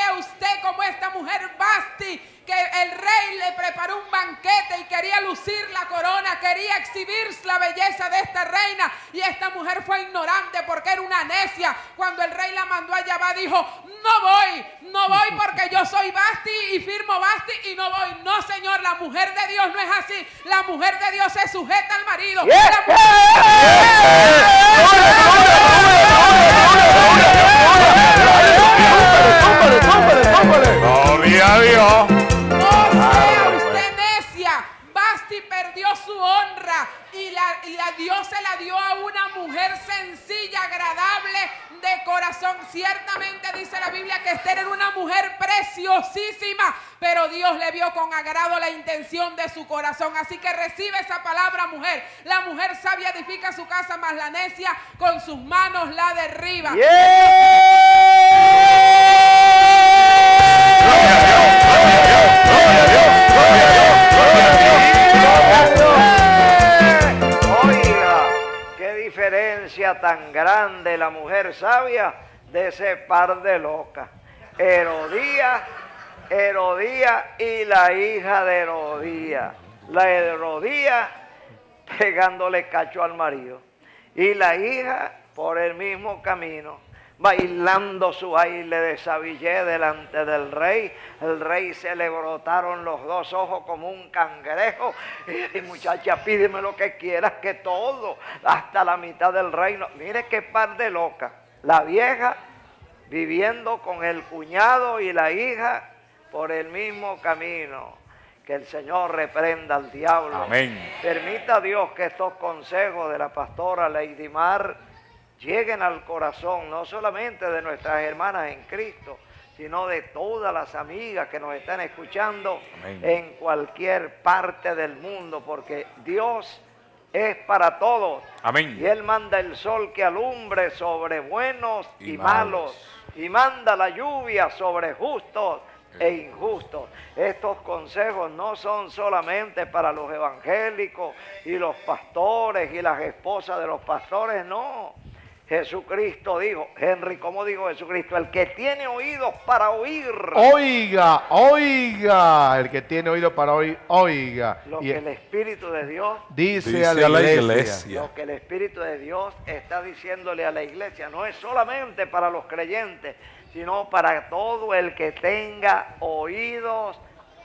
quería exhibir la belleza de esta reina y esta mujer fue ignorante porque era una necia. Cuando el rey la mandó allá va dijo, no voy, no voy porque yo soy Basti y firmo Basti y no voy. No, señor, la mujer de Dios no es así. La mujer de Dios se sujeta al marido. Tener una mujer preciosísima, pero Dios le vio con agrado la intención de su corazón. Así que recibe esa palabra, mujer. La mujer sabia edifica su casa, más la necia con sus manos la derriba. Oiga, qué diferencia tan grande la mujer sabia de ese par de locas. Herodía, Herodía y la hija de Herodía La Herodía pegándole cacho al marido. Y la hija por el mismo camino, bailando su baile de sabillé delante del rey. El rey se le brotaron los dos ojos como un cangrejo. Y, muchacha, pídeme lo que quieras, que todo, hasta la mitad del reino. Mire qué par de loca. La vieja viviendo con el cuñado y la hija por el mismo camino. Que el Señor reprenda al diablo. Amén. Permita a Dios que estos consejos de la pastora Lady Mar lleguen al corazón, no solamente de nuestras hermanas en Cristo, sino de todas las amigas que nos están escuchando en cualquier parte del mundo, porque Dios es para todos. Amén. Y Él manda el sol que alumbre sobre buenos y, malos y manda la lluvia sobre justos e injustos. Estos consejos no son solamente para los evangélicos y los pastores y las esposas de los pastores, no Jesucristo dijo, Henry, ¿cómo dijo Jesucristo? El que tiene oídos para oír. Oiga, oiga, el que tiene oídos para oír, oiga. Lo que el Espíritu de Dios dice, a, la, iglesia. Lo que el Espíritu de Dios está diciéndole a la iglesia no es solamente para los creyentes, sino para todo el que tenga oídos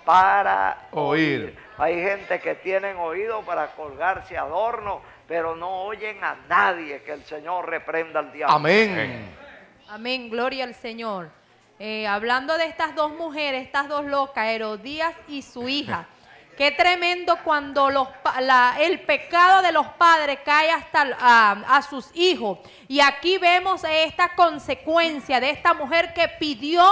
para oír. Hay gente que tiene oídos para colgarse adornos pero no oyen a nadie que el Señor reprenda al diablo. Amén. Amén, gloria al Señor. Eh, hablando de estas dos mujeres, estas dos locas, Herodías y su hija. Qué tremendo cuando los, el pecado de los padres cae hasta a, sus hijos. Y aquí vemos esta consecuencia de esta mujer que pidió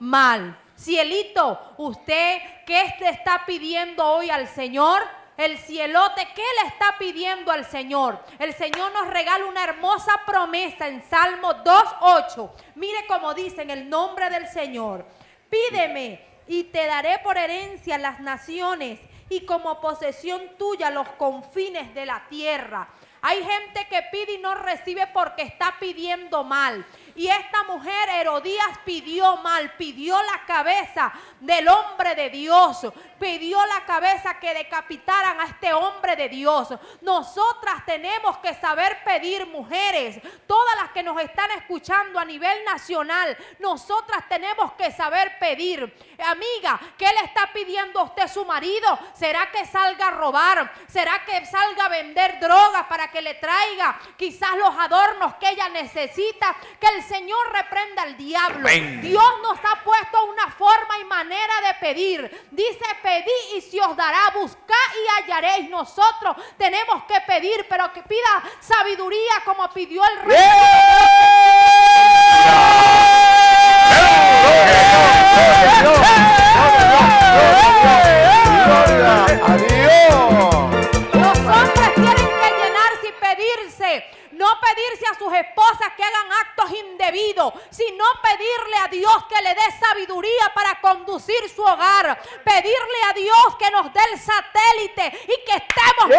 mal. Cielito, ¿usted qué está pidiendo hoy al Señor? el cielote, ¿qué le está pidiendo al Señor? El Señor nos regala una hermosa promesa en Salmo 2.8. Mire cómo dice en el nombre del Señor. Pídeme y te daré por herencia las naciones y como posesión tuya los confines de la tierra. Hay gente que pide y no recibe porque está pidiendo mal. Y esta mujer, Herodías, pidió mal, pidió la cabeza del hombre de Dios, pidió la cabeza que decapitaran a este hombre de Dios. Nosotras tenemos que saber pedir, mujeres, todas las que nos están escuchando a nivel nacional, nosotras tenemos que saber pedir. Amiga, ¿qué le está pidiendo a usted su marido? ¿Será que salga a robar? ¿Será que salga a vender drogas para que le traiga quizás los adornos que ella necesita? Señor reprenda al diablo. Dios nos ha puesto una forma y manera de pedir. Dice, pedí y se os dará, buscá y hallaréis. Nosotros tenemos que pedir, pero que pida sabiduría como pidió el rey. Los hombres tienen que llenarse y pedirse no pedirse a sus esposas que hagan actos indebidos, sino pedirle a Dios que le dé sabiduría para conducir su hogar, pedirle a Dios que nos dé el satélite y que estemos...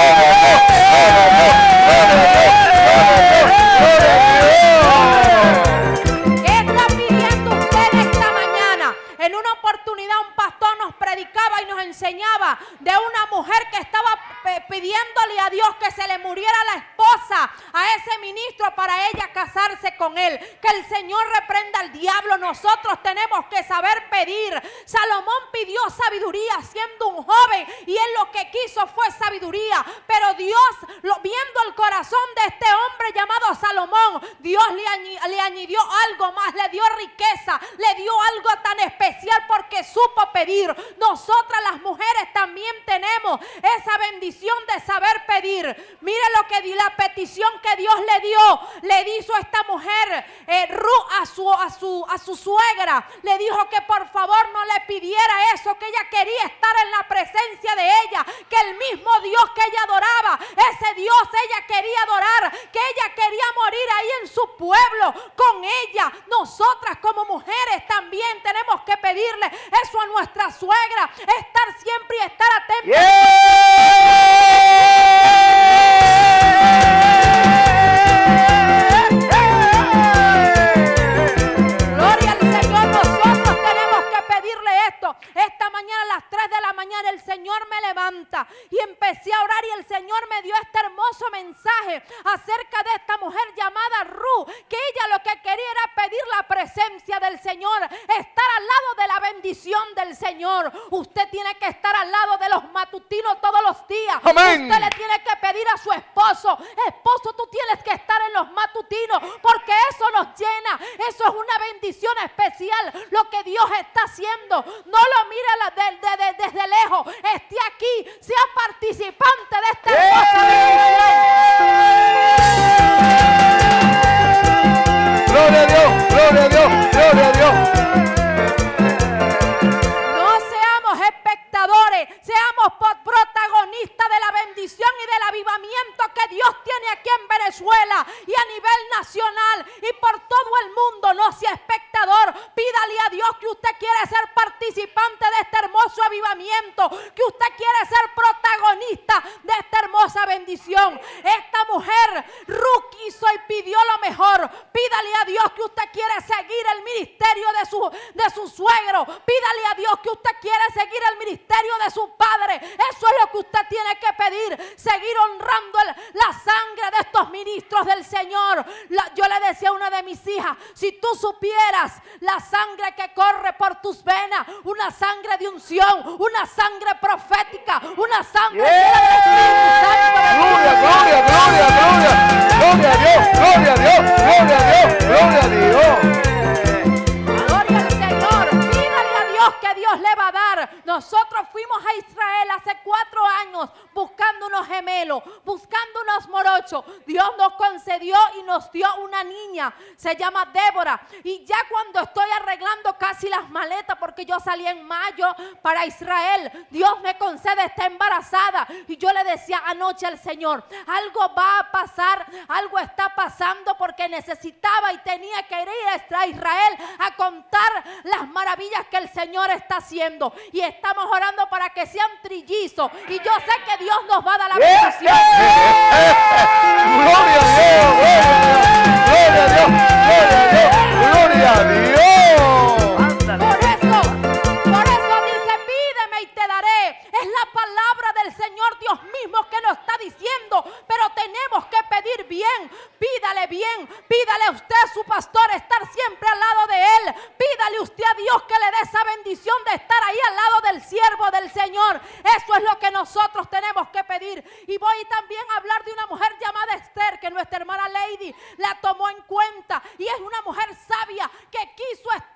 ¡Eh, predicaba y nos enseñaba de una mujer que estaba pidiéndole a Dios que se le muriera la esposa a ese ministro para ella casarse con él. Que el Señor reprenda al diablo. Nosotros tenemos que saber pedir. Salomón pidió sabiduría siendo un joven y él lo que quiso fue sabiduría. Pero Dios, viendo el corazón de este hombre llamado Salomón, Dios le añadió algo más, le dio riqueza, le dio algo tan especial porque supo pedir nosotras las mujeres también tenemos esa bendición de saber pedir. Mire lo que di, la petición que Dios le dio, le hizo a esta mujer, eh, a, su, a su suegra, le dijo que por favor no le pidiera eso, que ella quería estar en la presencia de ella, que el mismo Dios que ella adoraba, ese Dios ella quería adorar, que ella quería morir ahí en su pueblo con ella. Nosotras como mujeres también tenemos que pedirle eso a nuestra suegra estar siempre y estar atento. Gloria al Señor, nosotros tenemos que pedirle esto. esto mañana, a las 3 de la mañana, el Señor me levanta. Y empecé a orar y el Señor me dio este hermoso mensaje acerca de esta mujer llamada Ru, que ella lo que quería era pedir la presencia del Señor, estar al lado de la bendición del Señor. Usted tiene que estar al lado de los matutinos todos los días. Usted le tiene que pedir a su esposo, esposo, tú tienes que estar en los matutinos porque eso nos llena, eso es una bendición especial lo que Dios está haciendo. No lo mira la desde, lejos, esté aquí, sea participante de esta ¡Eh! hermosa Gloria a Dios, gloria a Dios, gloria a Dios. No seamos espectadores seamos protagonistas de la bendición y del avivamiento que Dios tiene aquí en Venezuela y a nivel nacional y por todo el mundo. No sea espectador, pídale a Dios que usted quiere ser participante de este hermoso avivamiento, que usted quiere ser protagonista de esta hermosa bendición. Esta mujer, Ruth, hizo y pidió lo mejor. Pídale a Dios que usted quiere seguir el ministerio de su, de su suegro. Pídale a Dios que usted quiere seguir el ministerio de su padre. Eso es lo que usted tiene que pedir. Seguir honrando la sangre de estos ministros del Señor. yo le decía a una de mis hijas, si tú supieras la sangre que corre por tus venas, una sangre de unción, una sangre profética, una sangre Gloria, gloria, gloria, gloria. Gloria a Dios, gloria a Dios, gloria a Dios, gloria a Dios. Dios le va a dar. Nosotros fuimos a Israel hace cuatro años buscando unos gemelos, buscando unos morochos. Dios nos concedió y nos dio una niña. Se llama Débora. Y ya cuando estoy arreglando casi las maletas, porque yo salí en mayo para Israel, Dios me concede, está embarazada. Y yo le decía anoche al Señor, algo va a pasar, algo está pasando porque necesitaba y tenía que ir a Israel a contar las maravillas que el Señor está está haciendo. Y estamos orando para que sean trillizos. Y yo sé que Dios nos va a dar la bendición. Gloria a Dios, gloria a Dios, gloria a Dios, gloria a Dios. Por eso, por eso dice, pídeme y te daré. Es la palabra Señor Dios mismo que nos está diciendo, pero tenemos que pedir bien, pídale bien, pídale a usted, su pastor, estar siempre al lado de él, pídale usted a Dios que le dé esa bendición de estar ahí al lado del siervo del Señor. Eso es lo que nosotros tenemos que pedir. Y voy también a hablar de una mujer llamada Esther, que nuestra hermana Lady la tomó en cuenta y es una mujer sabia que quiso estar